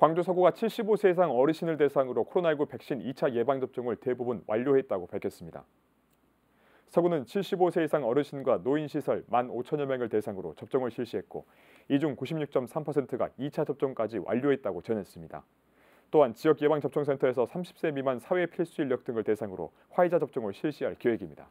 광주 서구가 75세 이상 어르신을 대상으로 코로나19 백신 2차 예방접종을 대부분 완료했다고 밝혔습니다. 서구는 75세 이상 어르신과 노인시설 1만 5천여 명을 대상으로 접종을 실시했고 이 중 96.3%가 2차 접종까지 완료했다고 전했습니다. 또한 지역 예방접종센터에서 30세 미만 사회 필수 인력 등을 대상으로 화이자 접종을 실시할 계획입니다.